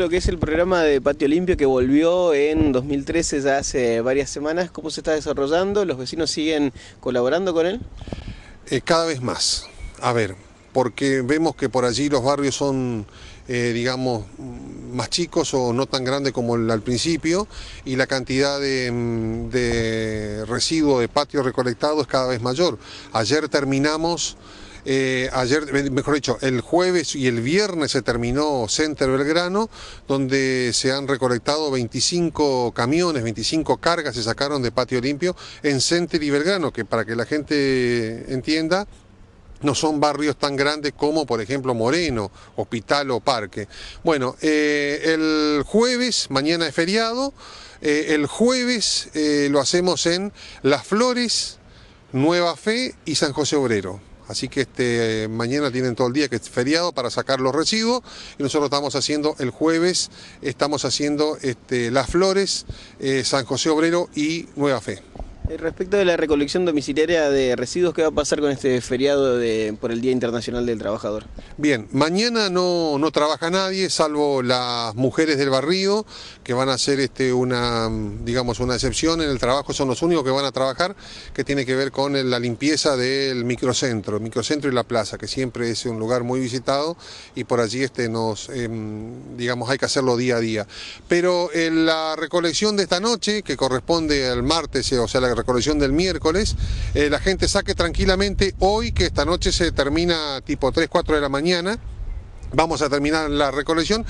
Lo que es el programa de Patio Limpio que volvió en 2013, ya hace varias semanas, ¿cómo se está desarrollando? ¿Los vecinos siguen colaborando con él? Eh, cada vez más. A ver, porque vemos que por allí los barrios son, eh, digamos, más chicos o no tan grandes como al principio y la cantidad de, mm, de residuo de patio recolectado es cada vez mayor. Ayer terminamos... Eh, ayer, eh, mejor dicho, el jueves y el viernes se terminó Center Belgrano, donde se han recolectado 25 camiones, 25 cargas se sacaron de Patio Limpio en Center y Belgrano, que para que la gente entienda, no son barrios tan grandes como, por ejemplo, Moreno, Hospital o Parque. Bueno, eh, el jueves, mañana es feriado, el jueves lo hacemos en Las Flores, Nueva Fe y San José Obrero. Así que este, mañana tienen todo el día que es feriado para sacar los residuos y nosotros estamos haciendo el jueves, estamos haciendo este, Las Flores, eh, San José Obrero y Nueva Fe. Eh, respecto de la recolección domiciliaria de residuos, ¿qué va a pasar con este feriado por el Día Internacional del Trabajador? Bien, mañana no, trabaja nadie, salvo las mujeres del barrio, que van a ser este, una, digamos, una excepción en el trabajo, son los únicos que van a trabajar, que tiene que ver con la limpieza del microcentro, microcentro y la plaza, que siempre es un lugar muy visitado y por allí este, nos, em, digamos, hay que hacerlo día a día. Pero eh, la recolección de esta noche, que corresponde al martes, eh, o sea, la recolección del miércoles, eh, la gente saque tranquilamente hoy, que esta noche se termina tipo 3, 4 de la mañana. Vamos a terminar la recolección.